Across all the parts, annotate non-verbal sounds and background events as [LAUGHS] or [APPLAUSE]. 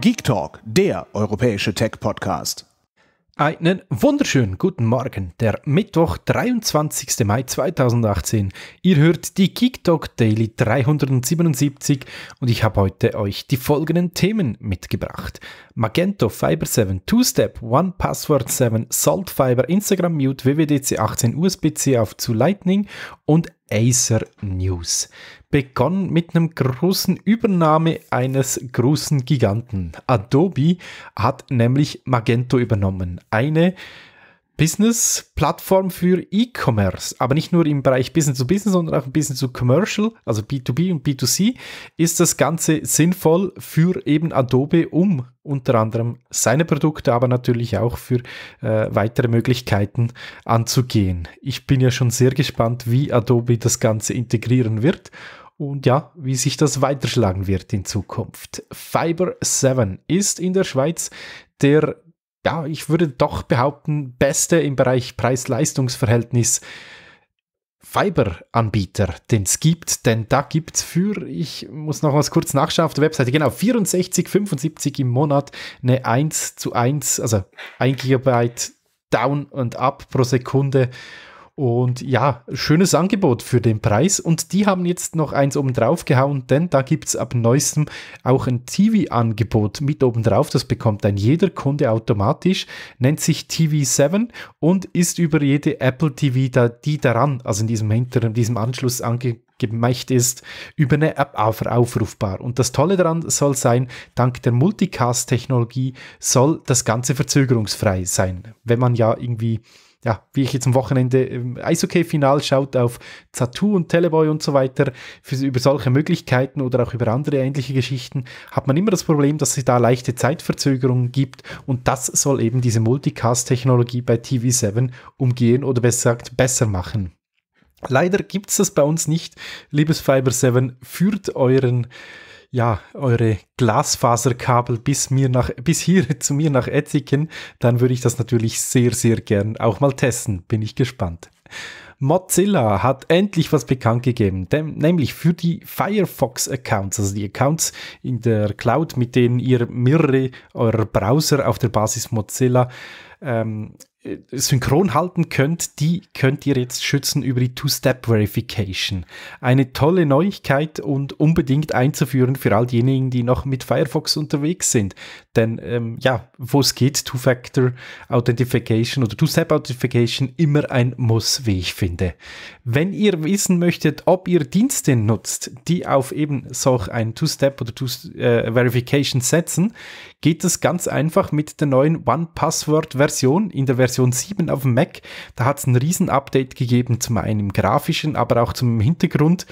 Geek Talk, der europäische Tech-Podcast. Einen wunderschönen guten Morgen, der Mittwoch, 23. Mai 2018. Ihr hört die Geek Talk Daily 377 und ich habe heute euch die folgenden Themen mitgebracht. Magento, Fiber 7, Two-Step, One Password 7, Salt Fiber, Instagram Mute, WWDC 18, USB-C auf zu Lightning und Acer News Begonnen mit einem großen Übernahme eines großen Giganten. Adobe hat nämlich Magento übernommen. Eine Business-Plattform für E-Commerce, aber nicht nur im Bereich Business-to-Business, sondern auch Business to Commercial, also B2B und B2C, ist das Ganze sinnvoll für eben Adobe, um unter anderem seine Produkte, aber natürlich auch für äh, weitere Möglichkeiten anzugehen. Ich bin ja schon sehr gespannt, wie Adobe das Ganze integrieren wird und ja, wie sich das weiterschlagen wird in Zukunft. Fiber 7 ist in der Schweiz der ja, ich würde doch behaupten, beste im Bereich Preis-Leistungs-Verhältnis Fiber-Anbieter, den es gibt, denn da gibt es für, ich muss noch was kurz nachschauen auf der Webseite, genau, 64,75 im Monat eine 1 zu 1, also 1 Gigabyte Down und Up pro Sekunde und ja, schönes Angebot für den Preis. Und die haben jetzt noch eins oben drauf gehauen, denn da gibt es ab neuestem auch ein TV-Angebot mit oben drauf. Das bekommt dann jeder Kunde automatisch. Nennt sich TV7 und ist über jede Apple TV, da, die daran, also in diesem hinteren, diesem Anschluss angekündigt gemacht ist, über eine App aufrufbar. Und das Tolle daran soll sein, dank der Multicast-Technologie soll das Ganze verzögerungsfrei sein. Wenn man ja irgendwie ja, wie ich jetzt am Wochenende im Eishockey-Final schaut auf Tattoo und Teleboy und so weiter, für, über solche Möglichkeiten oder auch über andere ähnliche Geschichten, hat man immer das Problem, dass es da leichte Zeitverzögerungen gibt und das soll eben diese Multicast-Technologie bei TV7 umgehen oder besser gesagt besser machen. Leider gibt es das bei uns nicht. Liebes Fiber 7, führt euren ja, eure Glasfaserkabel bis, mir nach, bis hier [LAUGHS] zu mir nach Etzigen, dann würde ich das natürlich sehr, sehr gern auch mal testen. Bin ich gespannt. Mozilla hat endlich was bekannt gegeben, dem, nämlich für die Firefox-Accounts, also die Accounts in der Cloud, mit denen ihr mehrere eurer Browser auf der Basis Mozilla ähm, äh, synchron halten könnt, die könnt ihr jetzt schützen über die Two-Step-Verification. Eine tolle Neuigkeit und unbedingt einzuführen für all diejenigen, die noch mit Firefox unterwegs sind. Denn ähm, ja, wo es geht, Two-Factor-Authentification oder Two-Step-Authentification immer ein Muss, wie ich finde. Wenn ihr wissen möchtet, ob ihr Dienste nutzt, die auf eben solch ein Two-Step oder Two-Verification äh, setzen, geht es ganz einfach mit der neuen One-Password-Version in der Version Version 7 auf dem Mac. Da hat es ein Riesen-Update gegeben, zum einen im grafischen, aber auch zum Hintergrund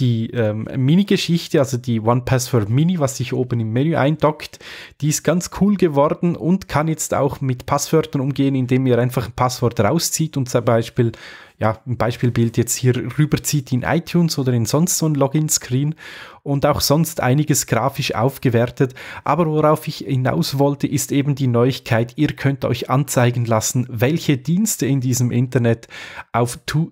die ähm, Mini-Geschichte, also die One Password Mini, was sich oben im Menü eindockt, die ist ganz cool geworden und kann jetzt auch mit Passwörtern umgehen, indem ihr einfach ein Passwort rauszieht und zum Beispiel ja, ein Beispielbild jetzt hier rüberzieht in iTunes oder in sonst so ein Login-Screen und auch sonst einiges grafisch aufgewertet. Aber worauf ich hinaus wollte, ist eben die Neuigkeit, ihr könnt euch anzeigen lassen, welche Dienste in diesem Internet auf to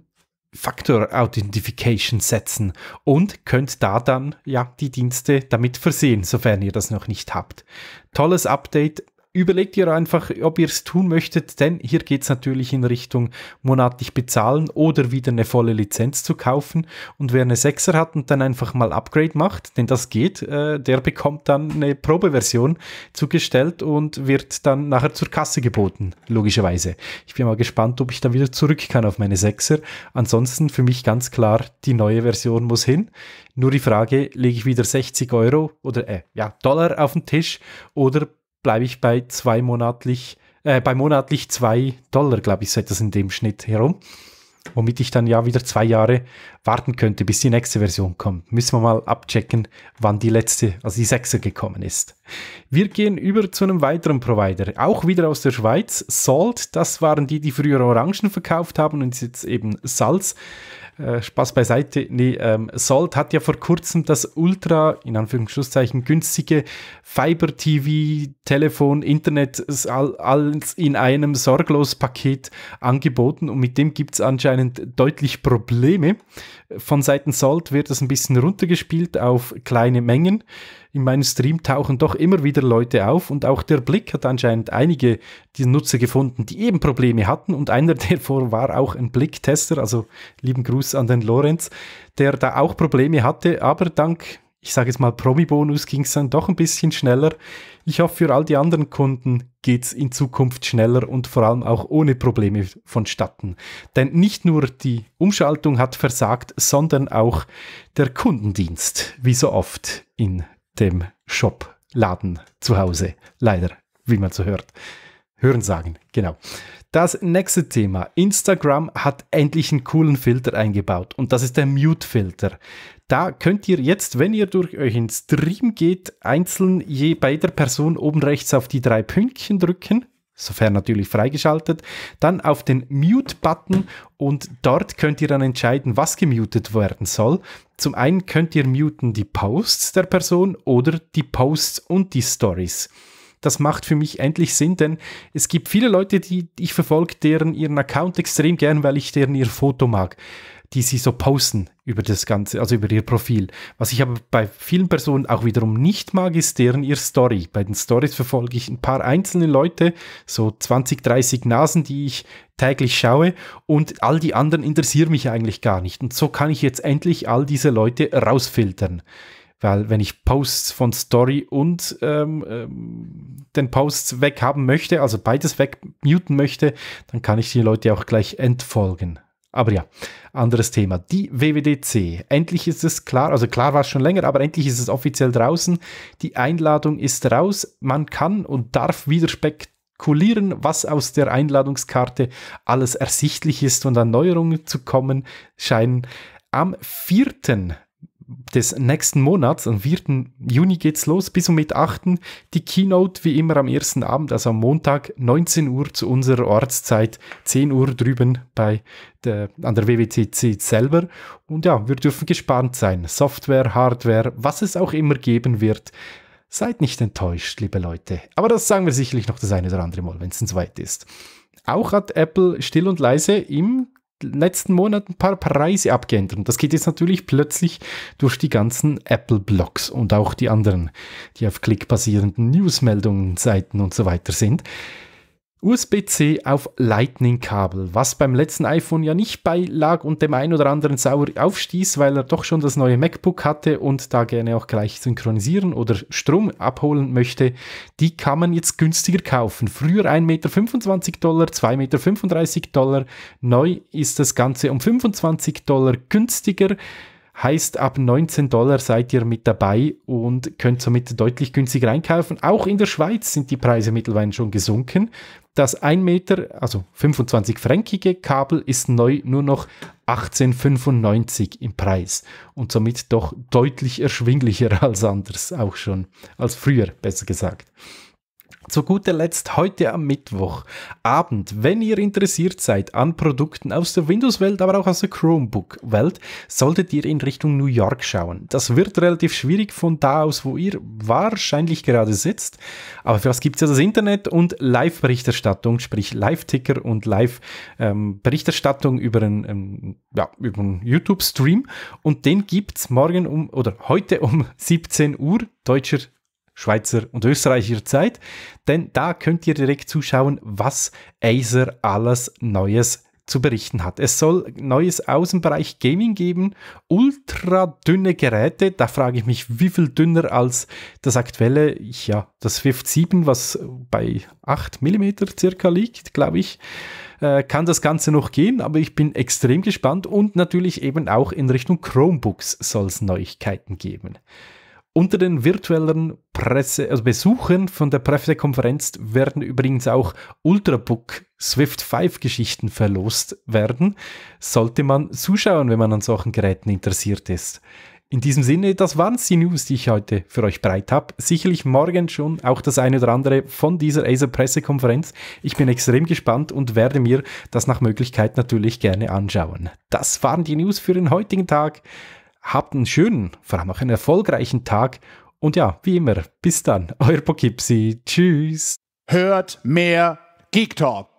Factor Authentification setzen und könnt da dann ja die Dienste damit versehen, sofern ihr das noch nicht habt. Tolles Update, überlegt ihr einfach, ob ihr es tun möchtet, denn hier geht es natürlich in Richtung monatlich bezahlen oder wieder eine volle Lizenz zu kaufen. Und wer eine 6er hat und dann einfach mal Upgrade macht, denn das geht, äh, der bekommt dann eine Probeversion zugestellt und wird dann nachher zur Kasse geboten, logischerweise. Ich bin mal gespannt, ob ich da wieder zurück kann auf meine 6er. Ansonsten für mich ganz klar, die neue Version muss hin. Nur die Frage, lege ich wieder 60 Euro oder äh, ja, Dollar auf den Tisch oder bleibe ich bei zwei monatlich, äh, bei monatlich zwei Dollar, glaube ich, seit das in dem Schnitt herum womit ich dann ja wieder zwei Jahre warten könnte, bis die nächste Version kommt. Müssen wir mal abchecken, wann die letzte, also die sechste gekommen ist. Wir gehen über zu einem weiteren Provider, auch wieder aus der Schweiz, Salt. Das waren die, die früher Orangen verkauft haben und jetzt eben Salz. Äh, Spaß beiseite. Nee, ähm, Salt hat ja vor kurzem das ultra, in Anführungszeichen, günstige Fiber-TV, Telefon, Internet, alles all in einem sorglos Paket angeboten und mit dem gibt es anscheinend anscheinend deutlich Probleme. Von Seiten Salt wird das ein bisschen runtergespielt auf kleine Mengen. In meinem Stream tauchen doch immer wieder Leute auf und auch der Blick hat anscheinend einige die Nutzer gefunden, die eben Probleme hatten und einer [LAUGHS] davor war auch ein Blicktester, also lieben Gruß an den Lorenz, der da auch Probleme hatte, aber dank ich sage jetzt mal Promi-Bonus, ging es dann doch ein bisschen schneller. Ich hoffe, für all die anderen Kunden geht es in Zukunft schneller und vor allem auch ohne Probleme vonstatten. Denn nicht nur die Umschaltung hat versagt, sondern auch der Kundendienst, wie so oft in dem Shop-Laden zu Hause. Leider, wie man so hört. Hören sagen, genau. Das nächste Thema. Instagram hat endlich einen coolen Filter eingebaut und das ist der Mute-Filter. Da könnt ihr jetzt, wenn ihr durch euren Stream geht, einzeln je bei der Person oben rechts auf die drei Pünktchen drücken sofern natürlich freigeschaltet, dann auf den Mute-Button und dort könnt ihr dann entscheiden, was gemutet werden soll. Zum einen könnt ihr muten die Posts der Person oder die Posts und die Stories. Das macht für mich endlich Sinn, denn es gibt viele Leute, die ich verfolge, deren ihren Account extrem gern, weil ich deren ihr Foto mag die sie so posten über das Ganze, also über ihr Profil. Was ich aber bei vielen Personen auch wiederum nicht mag, ist deren ihr Story. Bei den Stories verfolge ich ein paar einzelne Leute, so 20, 30 Nasen, die ich täglich schaue und all die anderen interessieren mich eigentlich gar nicht. Und so kann ich jetzt endlich all diese Leute rausfiltern. Weil wenn ich Posts von Story und ähm, ähm den Posts weghaben möchte, also beides wegmuten möchte, dann kann ich die Leute auch gleich entfolgen. Aber ja, anderes Thema. Die WWDC. Endlich ist es klar, also klar war es schon länger, aber endlich ist es offiziell draußen. Die Einladung ist raus. Man kann und darf wieder spekulieren, was aus der Einladungskarte alles ersichtlich ist und an Neuerungen zu kommen scheinen. Am 4 des nächsten Monats, am 4. Juni geht's los, bis um mit 8. Die Keynote wie immer am ersten Abend, also am Montag, 19 Uhr zu unserer Ortszeit, 10 Uhr drüben bei der, an der WWCC selber. Und ja, wir dürfen gespannt sein. Software, Hardware, was es auch immer geben wird. Seid nicht enttäuscht, liebe Leute. Aber das sagen wir sicherlich noch das eine oder andere Mal, wenn es soweit ist. Auch hat Apple still und leise im letzten Monaten ein paar Preise abgeändert. Und das geht jetzt natürlich plötzlich durch die ganzen Apple-Blogs und auch die anderen, die auf Klick basierenden Newsmeldungen, Seiten und so weiter sind. USB-C auf Lightning-Kabel, was beim letzten iPhone ja nicht beilag und dem einen oder anderen sauer aufstieß, weil er doch schon das neue MacBook hatte und da gerne auch gleich synchronisieren oder Strom abholen möchte, die kann man jetzt günstiger kaufen. Früher 1,25 Meter Dollar, 2,35 Meter Dollar, neu ist das Ganze um 25 Dollar günstiger. Heißt, ab 19 Dollar seid ihr mit dabei und könnt somit deutlich günstiger einkaufen. Auch in der Schweiz sind die Preise mittlerweile schon gesunken. Das 1 Meter, also 25 fränkige Kabel ist neu nur noch 18,95 im Preis und somit doch deutlich erschwinglicher [LAUGHS] als anders, auch schon als früher, besser gesagt. Zu guter Letzt heute am Mittwochabend, wenn ihr interessiert seid an Produkten aus der Windows-Welt, aber auch aus der Chromebook-Welt, solltet ihr in Richtung New York schauen. Das wird relativ schwierig von da aus, wo ihr wahrscheinlich gerade sitzt. Aber für was gibt es ja das Internet und Live-Berichterstattung, sprich Live-Ticker und Live-Berichterstattung über einen, ähm, ja, einen YouTube-Stream. Und den gibt es morgen um oder heute um 17 Uhr deutscher Schweizer und Österreicher Zeit, denn da könnt ihr direkt zuschauen, was Acer alles Neues zu berichten hat. Es soll neues Außenbereich Gaming geben, ultra dünne Geräte. Da frage ich mich, wie viel dünner als das aktuelle, ja, das Swift 7, was bei 8 mm circa liegt, glaube ich äh, kann das Ganze noch gehen, aber ich bin extrem gespannt und natürlich eben auch in Richtung Chromebooks soll es Neuigkeiten geben. Unter den virtuellen Presse, also Besuchern von der Pressekonferenz werden übrigens auch Ultrabook Swift 5 Geschichten verlost werden. Sollte man zuschauen, wenn man an solchen Geräten interessiert ist. In diesem Sinne, das waren die News, die ich heute für euch breit habe. Sicherlich morgen schon auch das eine oder andere von dieser Acer Pressekonferenz. Ich bin extrem gespannt und werde mir das nach Möglichkeit natürlich gerne anschauen. Das waren die News für den heutigen Tag habt einen schönen, vor allem auch einen erfolgreichen Tag. Und ja, wie immer, bis dann, [LAUGHS] euer Pokipsi. Tschüss. Hört mehr Geek Talk.